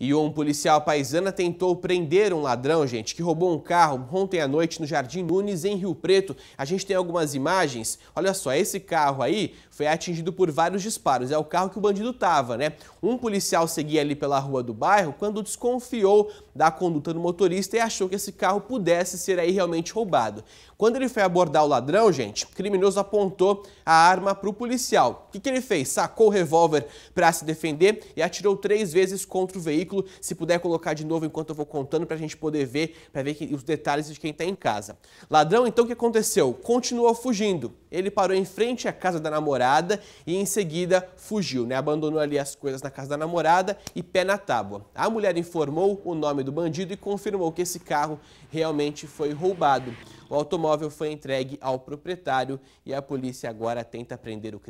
E um policial paisana tentou prender um ladrão, gente, que roubou um carro ontem à noite no Jardim Nunes, em Rio Preto. A gente tem algumas imagens. Olha só, esse carro aí foi atingido por vários disparos. É o carro que o bandido tava, né? Um policial seguia ali pela rua do bairro quando desconfiou da conduta do motorista e achou que esse carro pudesse ser aí realmente roubado. Quando ele foi abordar o ladrão, gente, o criminoso apontou a arma para o policial. O que, que ele fez? Sacou o revólver para se defender e atirou três vezes contra o veículo veículo. Se puder colocar de novo enquanto eu vou contando para a gente poder ver, para ver os detalhes de quem está em casa. Ladrão, então, o que aconteceu? Continuou fugindo. Ele parou em frente à casa da namorada e em seguida fugiu, né? Abandonou ali as coisas na casa da namorada e pé na tábua. A mulher informou o nome do bandido e confirmou que esse carro realmente foi roubado. O automóvel foi entregue ao proprietário e a polícia agora tenta prender o crime.